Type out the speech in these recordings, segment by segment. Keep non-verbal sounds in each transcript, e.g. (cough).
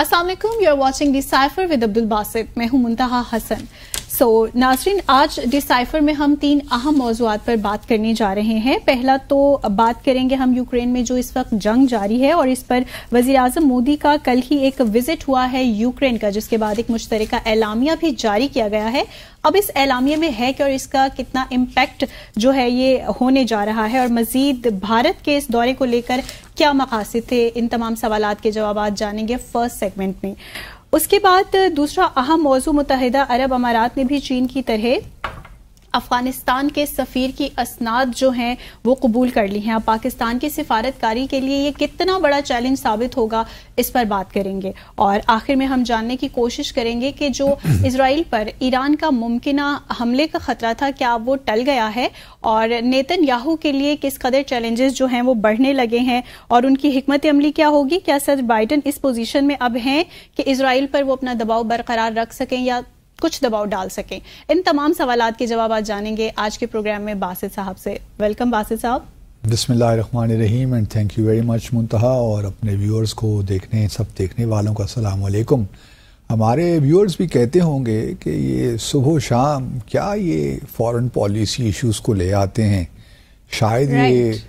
Aslam you are watching the with Abdul Basit मैं हूं मुंतहा हसन सो so, Nasreen आज डिसाइफर में हम तीन अहम मौजूद पर बात करने जा रहे हैं पहला तो बात करेंगे हम यूक्रेन में जो इस वक्त जंग जारी है और इस पर वजी अजम मोदी का कल ही एक विजिट हुआ है यूक्रेन का जिसके बाद एक मुश्तर एलामिया भी जारी किया गया है अब इस एलामिया में है कि और इसका कितना इम्पैक्ट जो है ये होने जा रहा है और मजीद भारत के इस दौरे को लेकर क्या मकासद थे इन तमाम सवाल के जवाब जानेंगे फर्स्ट सेगमेंट में उसके बाद दूसरा अहम मौजू मुतहदा अरब अमारात ने भी चीन की तरह अफगानिस्तान के सफ़ीर की असनाद जो हैं वो कबूल कर ली हैं अब पाकिस्तान की सिफारतकारी के लिए ये कितना बड़ा चैलेंज साबित होगा इस पर बात करेंगे और आखिर में हम जानने की कोशिश करेंगे कि जो (clears throat) इसराइल पर ईरान का मुमकिन हमले का खतरा था क्या वो टल गया है और नेतन याहू के लिए किस कदर चैलेंजेस जो हैं वो बढ़ने लगे हैं और उनकी हमत अमली क्या होगी क्या सर बाइडन इस पोजीशन में अब हैं कि इसराइल पर वो अपना दबाव बरकरार रख सकें या कुछ दबाव डाल सकें इन तमाम सवाल के जवाब आज जानेंगे आज के प्रोग्राम में बासित साहब से वेलकम बासित साहब बिसमीम and thank you very much Muntaha और अपने व्यूअर्स को देखने सब देखने वालों का सलाम हमारे व्यूअर्स भी कहते होंगे कि ये सुबह शाम क्या ये फॉरेन पॉलिसी इश्यूज को ले आते हैं शायद right. ये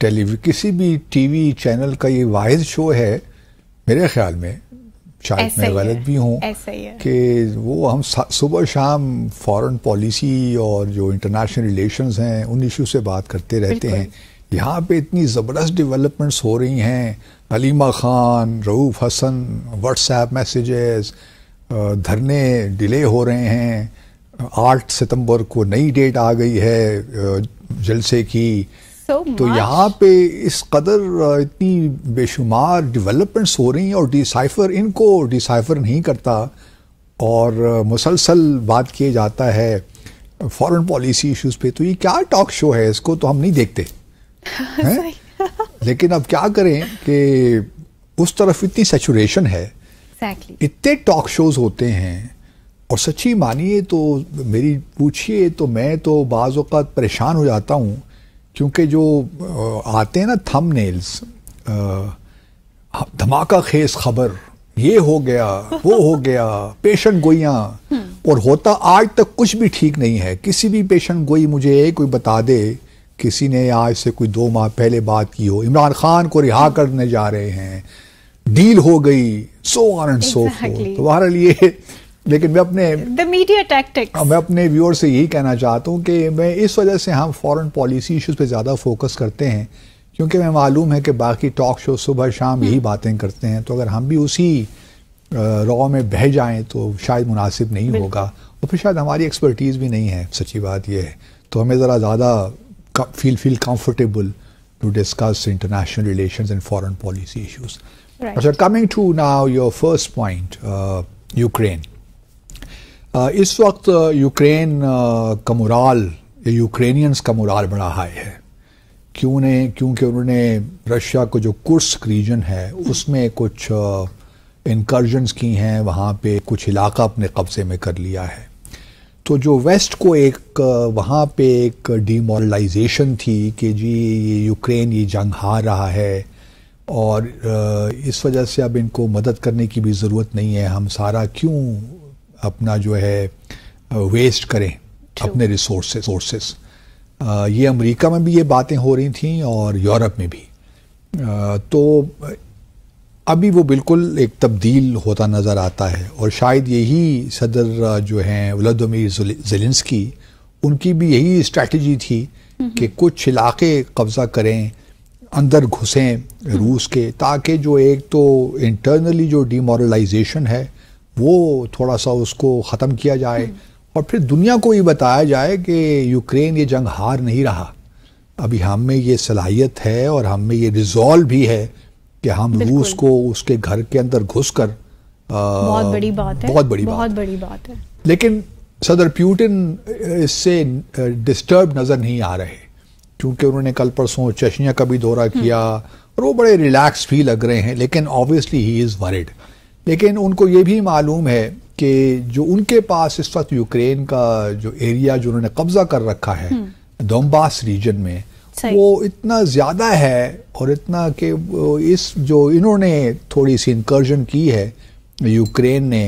टेलीविजन किसी भी टीवी चैनल का ये वाहिद शो है मेरे ख्याल में शायद मैं गलत भी हूँ कि वो हम सुबह शाम फॉरेन पॉलिसी और जो इंटरनेशनल रिलेशंस हैं उन इशू से बात करते रहते हैं यहाँ पे इतनी ज़बरदस्त डेवलपमेंट्स हो रही हैं अलीमा ख़ान रऊफ़ हसन व्हाट्सएप मैसेजेस धरने डिले हो रहे हैं आठ सितंबर को नई डेट आ गई है जलसे की तो यहाँ पे इस कदर इतनी बेशुमार डेवलपमेंट्स हो रही हैं और डिसाइफर इनको डिसाइफर नहीं करता और मुसलसल बात किए जाता है फॉरेन पॉलिसी इश्यूज़ पे तो ये क्या टॉक शो है इसको तो हम नहीं देखते (laughs) हैं (laughs) लेकिन अब क्या करें कि उस तरफ इतनी सेचुरेशन है इतने टॉक शोज़ होते हैं और सच्ची मानिए तो मेरी पूछिए तो मैं तो बाज़ परेशान हो जाता हूँ क्योंकि जो आते हैं ना थम नेल्स धमाका खेस खबर ये हो गया वो हो गया पेशेंट गोइयाँ हम्म। और होता आज तक कुछ भी ठीक नहीं है किसी भी पेशेंट गोई मुझे कोई बता दे किसी ने आज से कोई दो माह पहले बात की हो इमरान खान को रिहा हम्म। करने जा रहे हैं डील हो गई सो आर एंड सो तो बहरहाल ये लेकिन मैं अपने द मीडिया टैक्टिक्स मैं अपने व्यूअर से यही कहना चाहता हूँ कि मैं इस वजह से हम फॉरेन पॉलिसी इश्यूज पे ज़्यादा फोकस करते हैं क्योंकि मैं मालूम है कि बाकी टॉक शो सुबह शाम यही हम्म। बातें करते हैं तो अगर हम भी उसी रॉ में बह जाएं तो शायद मुनासिब नहीं होगा और फिर शायद हमारी एक्सपर्टीज़ भी नहीं है सच्ची बात यह है तो हमें ज़रा ज़्यादा feel feel comfortable to discuss international relation and foreign policy issues अच्छा coming to now your first point Ukraine इस वक्त यूक्रेन का मुराल यूक्रेनियंस का मुराल बड़ा हाई है क्यों ने क्योंकि उन्होंने रशिया को जो कुर्स्क रीजन है उसमें कुछ इनकर्जन्स की हैं वहाँ पे कुछ इलाका अपने कब्ज़े में कर लिया है तो जो वेस्ट को एक वहाँ पे एक डीमोरलाइजेशन थी कि जी ये यूक्रेन ये जंग हार रहा है और इस वजह से अब इनको मदद करने की भी ज़रूरत नहीं है हम सारा क्यों अपना जो है वेस्ट करें अपने रिसोर्स सोर्सेस ये अमेरिका में भी ये बातें हो रही थी और यूरोप में भी आ, तो अभी वो बिल्कुल एक तब्दील होता नज़र आता है और शायद यही सदर जो हैं व्लादिमीर जेलेंसकी उनकी भी यही स्ट्रेटजी थी कि कुछ इलाके कब्ज़ा करें अंदर घुसें हम्म। रूस के ताकि जो एक तो इंटरनली जो डीमोरलाइजेशन है वो थोड़ा सा उसको ख़त्म किया जाए और फिर दुनिया को ये बताया जाए कि यूक्रेन ये जंग हार नहीं रहा अभी हम में ये सलाहियत है और हम में ये रिजॉल्व भी है कि हम रूस को उसके घर के अंदर घुस कर आ, बहुत बड़ी बात है बहुत बड़ी बहुत बात बड़ी बात है लेकिन सदर प्यूटिन इससे डिस्टर्ब नज़र नहीं आ रहे क्योंकि उन्होंने कल परसों चशनिया का भी दौरा किया हम्म। और वो बड़े रिलैक्स भी लग रहे हैं लेकिन ऑब्वियसली ही इज़ वरिड लेकिन उनको ये भी मालूम है कि जो उनके पास इस वक्त यूक्रेन का जो एरिया जो उन्होंने कब्जा कर रखा है दोम्बास हम्म। रीजन में वो इतना ज़्यादा है और इतना कि इस जो इन्होंने थोड़ी सी इंकर्जन की है यूक्रेन ने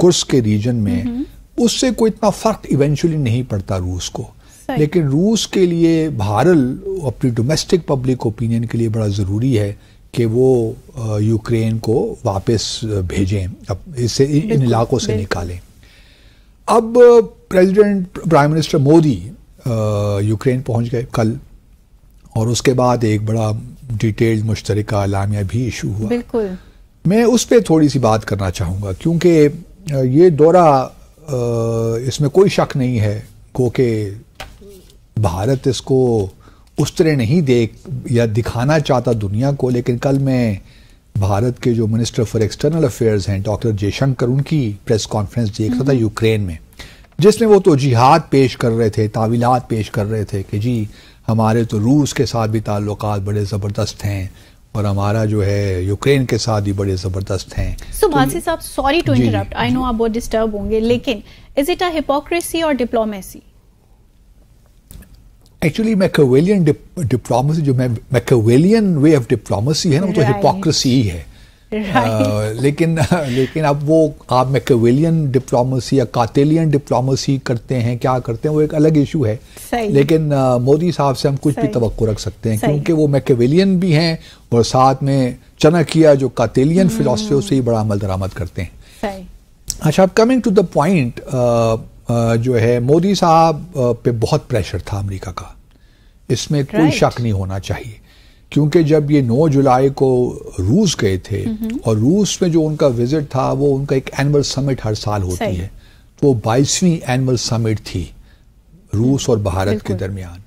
कुर्स के रीजन में हम्म। उससे कोई इतना फ़र्क इवेंचुअली नहीं पड़ता रूस को लेकिन रूस के लिए भारल अपनी डोमेस्टिक पब्लिक ओपिनियन के लिए बड़ा ज़रूरी है कि वो यूक्रेन को वापस भेजें अब इससे इन इलाकों से निकालें अब president prime minister Modi Ukraine पहुंच गए कल और उसके बाद एक बड़ा डिटेल्ड मुश्तर अलामिया भी इशू हुआ बिल्कुल मैं उस पर थोड़ी सी बात करना चाहूँगा क्योंकि ये दौरा इसमें कोई शक नहीं है क्योंकि भारत इसको उस तरह नहीं देख या दिखाना चाहता दुनिया को लेकिन कल मैं भारत के जो मिनिस्टर फॉर एक्सटर्नल अफेयर्स हैं डॉक्टर जयशंकर उनकी प्रेस कॉन्फ्रेंस देख रहा था यूक्रेन हम्म। में जिसमें वो तो जिहाद पेश कर रहे थे तावीलत पेश कर रहे थे कि जी हमारे तो रूस के साथ भी ताल्लुक बड़े ज़बरदस्त हैं और हमारा जो है यूक्रेन के साथ भी बड़े ज़बरदस्त हैं सो तो भासी साहब sorry to interrupt I know आप बहुत डिस्टर्ब होंगे लेकिन इज इट अ हिपोक्रेसी और डिप्लोमेसी एक्चुअली मैकेवेलियन डिप्लोमेसी जो मैकेवेलियन वे ऑफ डिप्लोमेसी है ना वो तो हिपोक्रेसी ही है uh, लेकिन (laughs) लेकिन अब वो आप मैकेवेलियन डिप्लोमेसी या कातेलियन डिप्लोमेसी करते हैं क्या करते हैं वो एक अलग इशू है लेकिन uh, मोदी साहब से हम कुछ भी तो रख सकते हैं क्योंकि वो मैकेवेलियन भी हैं और साथ में चनकिया जो कातेलियन फिलोसफियों से ही बड़ा अमल दरामद करते हैं अच्छा कमिंग टू द पॉइंट जो है मोदी साहब पे बहुत प्रेशर था अमेरिका का इसमें right. कोई शक नहीं होना चाहिए क्योंकि जब ये 9 जुलाई को रूस गए थे और रूस में जो उनका विजिट था वो उनका एक एनुअल समिट हर साल होती है तो वो बाईसवीं एनुअल समिट थी रूस हम्म, और भारत के दरमियान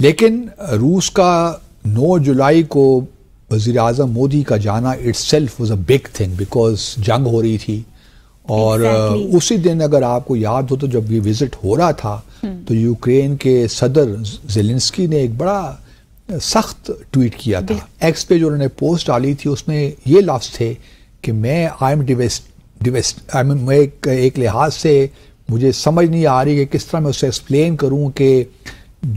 लेकिन रूस का 9 जुलाई को वजीर अजम मोदी का जाना itself was a big thing because जंग हो रही थी और uh, exactly. उसी दिन अगर आपको याद हो तो जब ये विजिट हो रहा था हम्म। तो यूक्रेन के सदर जेलिस्की ने एक बड़ा uh, सख्त ट्वीट किया था एक्स पे जो उन्होंने पोस्ट डाली थी उसमें ये लफ्ज थे कि मैं आई एम डिवेस्ट डिवेस्ट आई मीन एक, एक लिहाज से मुझे समझ नहीं आ रही कि किस तरह मैं उसे एक्सप्लेन करूं कि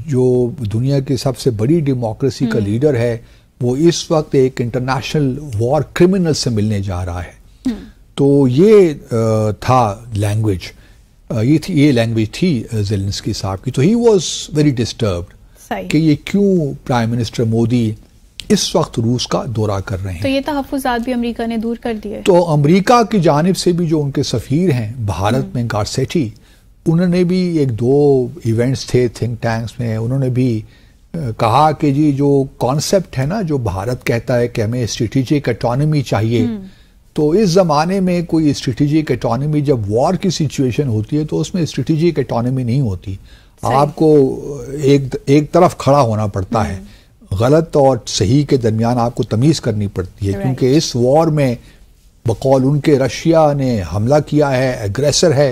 जो दुनिया की सबसे बड़ी डेमोक्रेसी का लीडर हम्म। है वो इस वक्त एक इंटरनेशनल वॉर क्रिमिनल से मिलने जा रहा है तो ये था लैंग्वेज ये थी ये लैंग्वेज थी जेलेंस्की साहब की तो ही वॉज वेरी डिस्टर्ब कि ये क्यों प्राइम मिनिस्टर मोदी इस वक्त रूस का दौरा कर रहे हैं तो ये तहफात भी अमेरिका ने दूर कर दिए तो अमेरिका की जानब से भी जो उनके सफ़ीर हैं भारत हम्म। में गारसेठी उन्होंने भी एक दो इवेंट्स थे थिंक टैंक्स में उन्होंने भी कहा कि जी जो कॉन्सेप्ट है ना जो भारत कहता है कि हमें स्ट्रेटिजिक अटोनमी चाहिए हम्म। तो इस ज़माने में कोई स्ट्रेटिजिक एटॉनमी जब वॉर की सिचुएशन होती है तो उसमें स्ट्रेटिजिक एटॉनमी नहीं होती आपको एक एक तरफ खड़ा होना पड़ता है हम्म। गलत और सही के दरमियान आपको तमीज़ करनी पड़ती है क्योंकि इस वॉर में बकौल उनके रशिया ने हमला किया है एग्रेसर है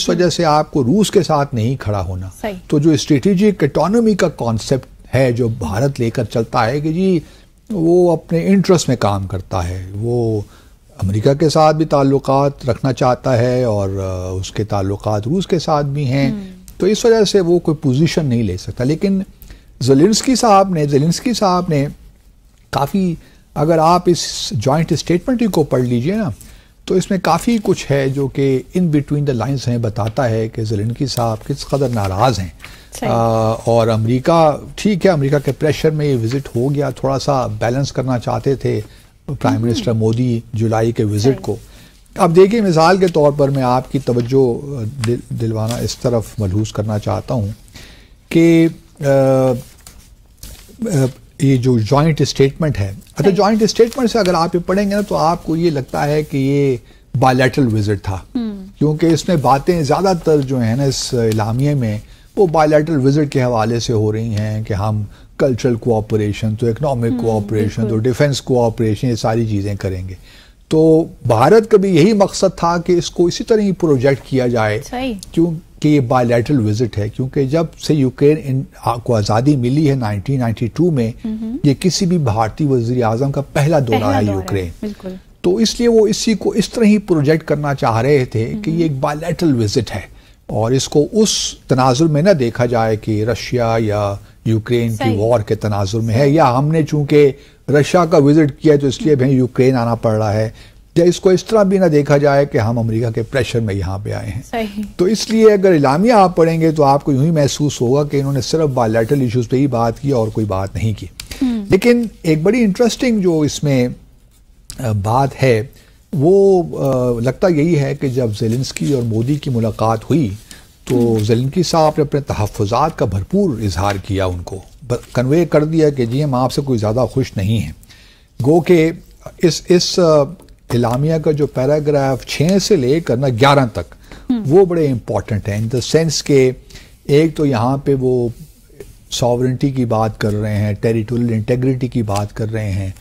इस वजह से आपको रूस के साथ नहीं खड़ा होना तो जो स्ट्रेटिजिक इकोनॉमी का कॉन्सेप्ट है जो भारत लेकर चलता है कि जी वो अपने इंटरेस्ट में काम करता है वो अमेरिका के साथ भी ताल्लुक रखना चाहता है और उसके ताल्लुक रूस के साथ भी हैं हम्म। तो इस वजह से वो कोई पोजीशन नहीं ले सकता लेकिन जेलिंसकी साहब ने जलिंसकी साहब ने काफ़ी अगर आप इस जॉइंट स्टेटमेंट को पढ़ लीजिए ना तो इसमें काफ़ी कुछ है जो कि इन बिटवीन द लाइंस हैं बताता है कि जेलिनकी साहब किस कदर नाराज़ हैं और अमेरिका ठीक है अमेरिका के प्रेशर में ये विज़िट हो गया थोड़ा सा बैलेंस करना चाहते थे प्राइम मिनिस्टर मोदी जुलाई के विजिट को अब देखिए मिसाल के तौर पर मैं आपकी तवज्जो दिल, दिलवाना इस तरफ मलहूस करना चाहता हूँ कि ये जो जॉइंट स्टेटमेंट है अच्छा जॉइंट स्टेटमेंट से अगर आप ये पढ़ेंगे ना तो आपको ये लगता है कि ये बायलैटरल विजिट था hmm. क्योंकि इसमें बातें ज़्यादातर जो है ना इस इलामिया में वो बायोलैटरल विजिट के हवाले से हो रही हैं कि हम कल्चरल कोऑपरेशन तो इकनॉमिक हम्म, कोऑपरेशन तो डिफेंस कोऑपरेशन ये सारी चीज़ें करेंगे तो भारत का भी यही मकसद था कि इसको इसी तरह ही प्रोजेक्ट किया जाए क्योंकि ये बायोलैटरल विजिट है क्योंकि जब से यूक्रेन को आज़ादी मिली है 1992 में हम्म। ये किसी भी भारतीय वजीर अजम का पहला दौरा है यूक्रेन तो इसलिए वो इसी को इस तरह ही प्रोजेक्ट करना चाह रहे थे कि हम्म। ये एक बायोलैटरल विजिट है और इसको उस तनाजुर में ना देखा जाए कि रशिया या यूक्रेन की वॉर के तनाजुर में है या हमने चूंकि रशिया का विजिट किया तो इसलिए भी यूक्रेन आना पड़ रहा है या इसको इस तरह भी ना देखा जाए कि हम अमेरिका के प्रेशर में यहाँ पे आए हैं तो इसलिए अगर इलामिया आप पढ़ेंगे तो आपको यूं ही महसूस होगा कि इन्होंने सिर्फ बायोलेटरल इश्यूज पे ही बात की और कोई बात नहीं की हम्म। लेकिन एक बड़ी इंटरेस्टिंग जो इसमें बात है वो आ, लगता यही है कि जब जेलिंसकी और मोदी की मुलाकात हुई तो जेलिंकी हम्म। साहब ने अपने तहफ़ात का भरपूर इजहार किया उनको कन्वे कर दिया कि जी हम आपसे कोई ज़्यादा खुश नहीं हैं गो के इस इस इलामिया का जो पैराग्राफ छः से लेकर ना ग्यारह तक हम्म। वो बड़े इम्पॉर्टेंट हैं इन देंस के एक तो यहाँ पे वो सॉवरेंटी की बात कर रहे हैं टेरिटोरियल इंटेग्रिटी की बात कर रहे हैं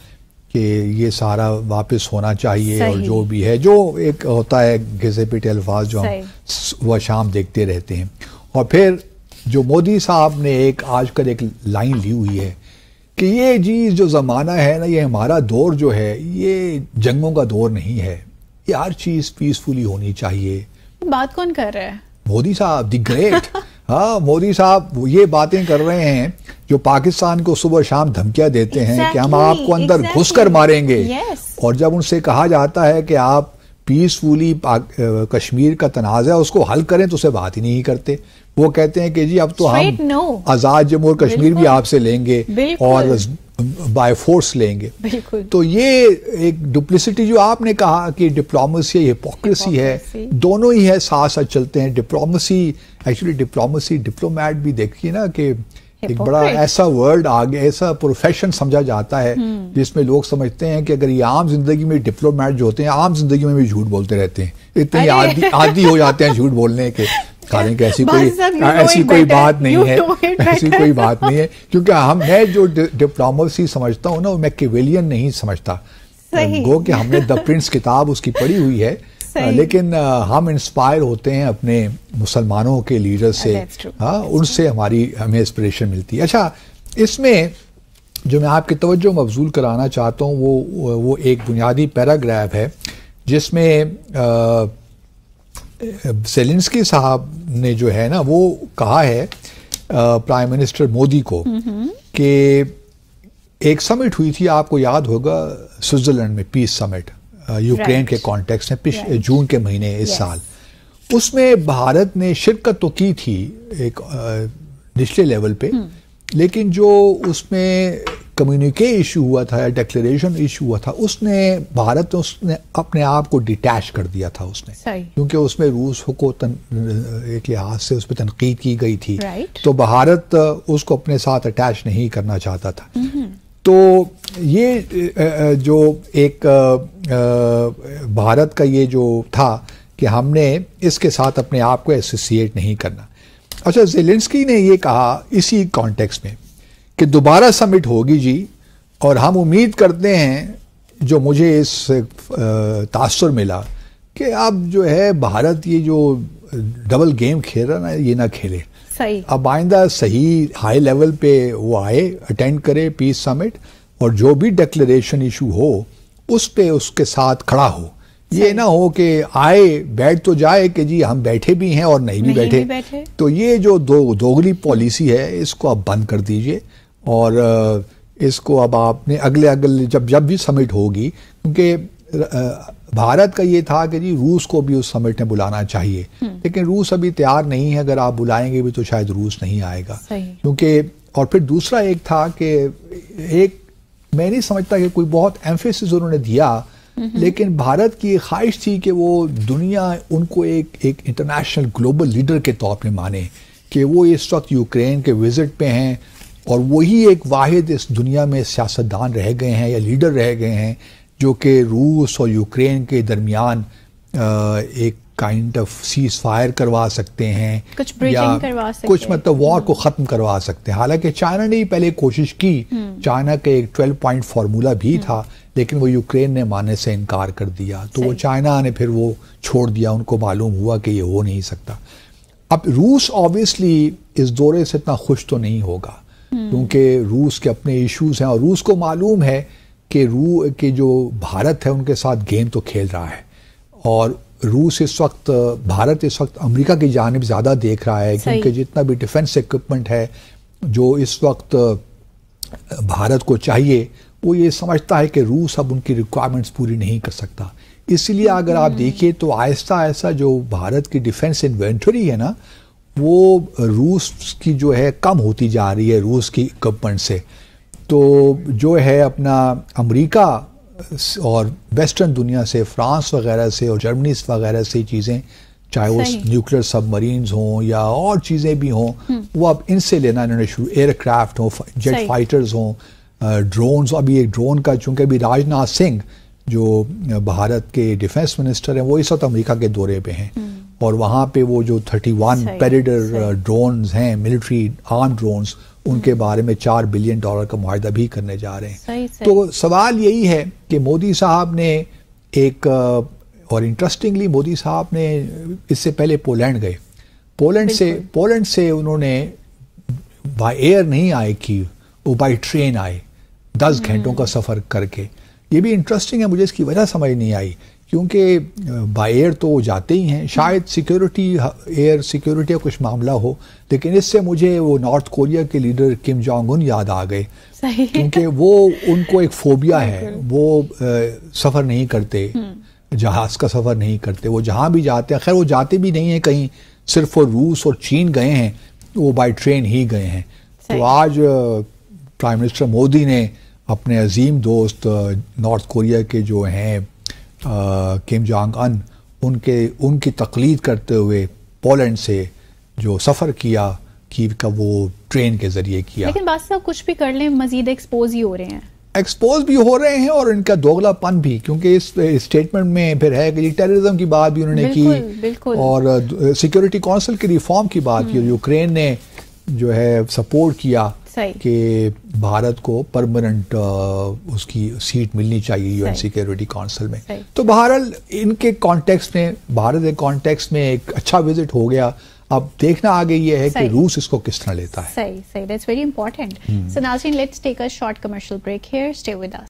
कि ये सारा वापस होना चाहिए और जो भी है जो एक होता है घिसे पिटे अल्फाज जो हम वह शाम देखते रहते हैं और फिर जो मोदी साहब ने एक आजकल एक लाइन ली हुई है कि ये जी जो ज़माना है ना ये हमारा दौर जो है ये जंगों का दौर नहीं है ये हर चीज़ पीसफुली होनी चाहिए बात कौन कर रहा है मोदी साहब दी ग्रेट (laughs) हाँ मोदी साहब ये बातें कर रहे हैं जो पाकिस्तान को सुबह शाम धमकियां देते exactly, हैं कि हम आपको अंदर exactly, घुस कर मारेंगे yes. और जब उनसे कहा जाता है कि आप पीसफुली कश्मीर का तनाज़ा उसको हल करें तो उसे बात ही नहीं करते वो कहते हैं कि जी अब तो Straight हम no. आज़ाद जम्मू और कश्मीर भी आपसे लेंगे और बाय फोर्स लेंगे तो ये एक डुप्लिसिटी जो आपने कहा कि डिप्लोमेसी है हिपोक्रेसी है दोनों ही है साथ साथ चलते हैं डिप्लोमेसी एक्चुअली डिप्लोमेसी डिप्लोमैट भी देखिए ना कि एक बड़ा ऐसा वर्ड आ गया ऐसा प्रोफेशन समझा जाता है हम्म। जिसमें लोग समझते हैं कि अगर ये आम जिंदगी में डिप्लोमैट जो होते हैं आम जिंदगी में भी झूठ बोलते रहते हैं इतने आदि आदि हो जाते हैं झूठ बोलने के तारिक ऐसी कोई ऐसी कोई बात नहीं है ऐसी कोई बात नहीं है क्योंकि हम मैं जो डिप्लोमेसी समझता हूँ ना वो मैं केवेलियन नहीं समझता गो कि हमने द प्रिंस किताब उसकी पढ़ी हुई है (laughs) लेकिन हम इंस्पायर होते हैं अपने मुसलमानों के लीडर से हाँ, उनसे हमारी हमें इंस्परेशन मिलती है अच्छा इसमें जो मैं आपकी तवज्जो मबजूल कराना चाहता हूँ वो वो एक बुनियादी पैराग्राफ है जिसमें सेलिंसकी साहब ने जो है ना वो कहा है प्राइम मिनिस्टर मोदी को कि एक समिट हुई थी आपको याद होगा स्विट्जरलैंड में पीस समिट यूक्रेन के कॉन्टेक्स्ट में पिछले जून के महीने इस साल उसमें भारत ने शिरकत तो की थी एक निचले लेवल पे हम्म। लेकिन जो उसमें कम्युनिके इशू हुआ था या डिक्लेरेशन इशू हुआ था उसने भारत उसने अपने आप को डिटैच कर दिया था उसने क्योंकि उसमें रूस को तन, एक लिहाज से उस पर तनकीद की गई थी तो भारत उसको अपने साथ अटैच नहीं करना चाहता था mm-hmm. तो ये जो एक भारत का ये जो था कि हमने इसके साथ अपने आप को एसोसिएट नहीं करना अच्छा जेलेंस्की ने ये कहा इसी कॉन्टेक्स्ट में कि दोबारा समिट होगी जी और हम उम्मीद करते हैं जो मुझे इस तासर मिला कि अब जो है भारत ये जो डबल गेम खेल रहा ना ये ना खेले सही अब आइंदा सही हाई लेवल पे वो आए अटेंड करे पीस समिट और जो भी डिक्लेरेशन इशू हो उस पे उसके साथ खड़ा हो ये ना हो कि आए बैठ तो जाए कि जी हम बैठे भी हैं और नहीं, नहीं भी बैठे, भी बैठे। तो ये जो दो दोगली पॉलिसी है इसको आप बंद कर दीजिए और इसको अब आपने अगले अगले जब जब भी समिट होगी क्योंकि भारत का ये था कि जी रूस को भी उस समिट में बुलाना चाहिए हम्म। लेकिन रूस अभी तैयार नहीं है अगर आप बुलाएंगे भी तो शायद रूस नहीं आएगा क्योंकि और फिर दूसरा एक था कि एक मैं नहीं समझता कि कोई बहुत एम्फेसिस उन्होंने दिया हम्म। लेकिन भारत की ख्वाहिश थी कि वो दुनिया उनको एक एक इंटरनेशनल ग्लोबल लीडर के तौर पर माने कि वो इस वक्त यूक्रेन के विजिट पे हैं और वही एक वाहिद इस दुनिया में सियासतदान रह गए हैं या लीडर रह गए हैं जो कि रूस और यूक्रेन के दरमियान एक काइंड ऑफ सीज फायर करवा सकते हैं कुछ या करवा सकते कुछ मतलब वॉर को हम्म। ख़त्म करवा सकते हैं हालांकि चाइना ने ही पहले कोशिश की हम्म। चाइना का एक ट्वेल्व पॉइंट फार्मूला भी हम्म। था लेकिन वो यूक्रेन ने मानने से इनकार कर दिया तो वो चाइना ने फिर वो छोड़ दिया उनको मालूम हुआ कि ये हो नहीं सकता अब रूस ऑब्वियसली इस दौरे से इतना खुश तो नहीं होगा हम्म। क्योंकि रूस के अपने इश्यूज हैं और रूस को मालूम है कि रू के जो भारत है उनके साथ गेम तो खेल रहा है और रूस इस वक्त भारत इस वक्त अमेरिका की जानब ज़्यादा देख रहा है क्योंकि जितना भी डिफेंस इक्विपमेंट है जो इस वक्त भारत को चाहिए वो ये समझता है कि रूस अब उनकी रिक्वायरमेंट्स पूरी नहीं कर सकता इसलिए अगर आप हम्म। देखिए तो आहिस्ता आहिस्ता जो भारत की डिफेंस इन्वेंट्री है ना वो रूस की जो है कम होती जा रही है रूस की इक्वमेंट से तो जो है अपना अमेरिका और वेस्टर्न दुनिया से फ्रांस वगैरह से और जर्मनी वगैरह से चीज़ें चाहे वो न्यूक्लियर सबमरीन्स हों या और चीज़ें भी हों हम्म। वो अब इनसे लेना इन्होंने शुरू एयरक्राफ्ट हों जेट फाइटर्स हों ड्रोन्स अभी एक ड्रोन का चूंकि अभी राजनाथ सिंह जो भारत के डिफेंस मिनिस्टर हैं वो इस वक्त अमेरिका के दौरे पे हैं हम्म। और वहाँ पे वो जो 31 वन पेरिडर ड्रोन्स हैं मिलिट्री आर्म ड्रोन्स उनके हम्म। बारे में चार बिलियन डॉलर का माहा भी करने जा रहे हैं सही, सही। तो सवाल यही है कि मोदी साहब ने एक uh, और इंटरेस्टिंगली मोदी साहब ने इससे पहले पोलैंड गए पोलैंड से पोलैंड से उन्होंने बाय एयर नहीं आए कि वो बाई ट्रेन आए दस हम्म। घंटों का सफ़र करके ये भी इंटरेस्टिंग है मुझे इसकी वजह समझ नहीं आई क्योंकि बाई एयर तो जाते ही हैं शायद सिक्योरिटी एयर सिक्योरिटी का कुछ मामला हो लेकिन इससे मुझे वो नॉर्थ कोरिया के लीडर किम जोंग उन याद आ गए क्योंकि वो उनको एक फोबिया है वो सफ़र नहीं करते हम्म। जहाज़ का सफ़र नहीं करते वो जहाँ भी जाते हैं खैर वो जाते भी नहीं हैं कहीं सिर्फ वो रूस और चीन गए हैं वो बाई ट्रेन ही गए हैं तो आज प्राइम मिनिस्टर मोदी ने अपने अजीम दोस्त नॉर्थ कोरिया के जो हैं किम जोंग अन उनके उनकी तकलीद करते हुए पोलैंड से जो सफ़र किया कीव का वो ट्रेन के ज़रिए किया लेकिन बादशाह कुछ भी कर लें मजीद एक्सपोज ही हो रहे हैं एक्सपोज भी हो रहे हैं और इनका दोगलापन भी क्योंकि इस स्टेटमेंट में फिर है कि टेररिज्म की बात भी उन्होंने की बिल्कुल। और सिक्योरिटी uh, काउंसिल की रिफॉर्म की बात की यूक्रेन हम्म। ने जो है सपोर्ट किया कि भारत को परमानेंट uh, उसकी सीट मिलनी चाहिए यूएन सिक्योरिटी काउंसिल में तो बहरहाल इनके कॉन्टेक्स्ट में भारत के कॉन्टेक्स्ट में एक अच्छा विजिट हो गया अब देखना आगे ये है कि रूस इसको किस तरह लेता है सही सही दैट्स वेरी इंपॉर्टेंट सो नाजिन let's take a short commercial break here stay with us